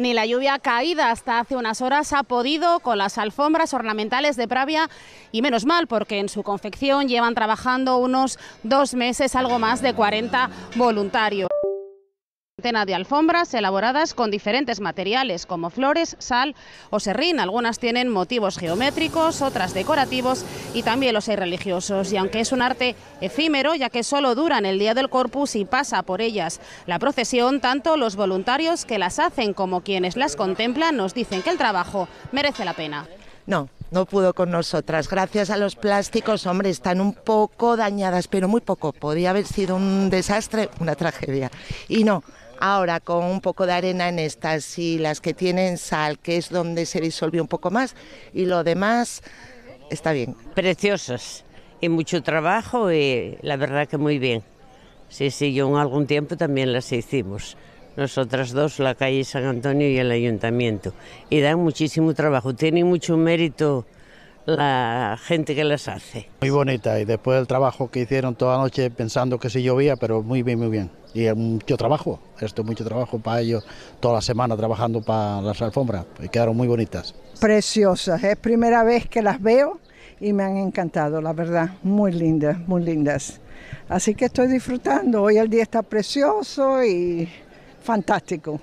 ni la lluvia caída hasta hace unas horas ha podido con las alfombras ornamentales de Pravia y menos mal porque en su confección llevan trabajando unos dos meses algo más de 40 voluntarios de alfombras elaboradas con diferentes materiales como flores, sal o serrín. Algunas tienen motivos geométricos, otras decorativos y también los hay religiosos. Y aunque es un arte efímero, ya que solo duran el día del corpus y pasa por ellas la procesión, tanto los voluntarios que las hacen como quienes las contemplan nos dicen que el trabajo merece la pena. No, no pudo con nosotras. Gracias a los plásticos, hombre, están un poco dañadas, pero muy poco. Podía haber sido un desastre, una tragedia. Y no, Ahora con un poco de arena en estas y las que tienen sal, que es donde se disolvió un poco más, y lo demás está bien. Preciosas y mucho trabajo y la verdad que muy bien. Sí, sí, yo en algún tiempo también las hicimos. Nosotras dos, la calle San Antonio y el ayuntamiento. Y dan muchísimo trabajo. Tienen mucho mérito la gente que les hace. Muy bonita y después del trabajo que hicieron toda la noche pensando que se llovía, pero muy bien, muy bien. Y mucho trabajo, esto mucho trabajo para ellos, toda la semana trabajando para las alfombras y quedaron muy bonitas. Preciosas, es primera vez que las veo y me han encantado, la verdad, muy lindas, muy lindas. Así que estoy disfrutando, hoy el día está precioso y fantástico.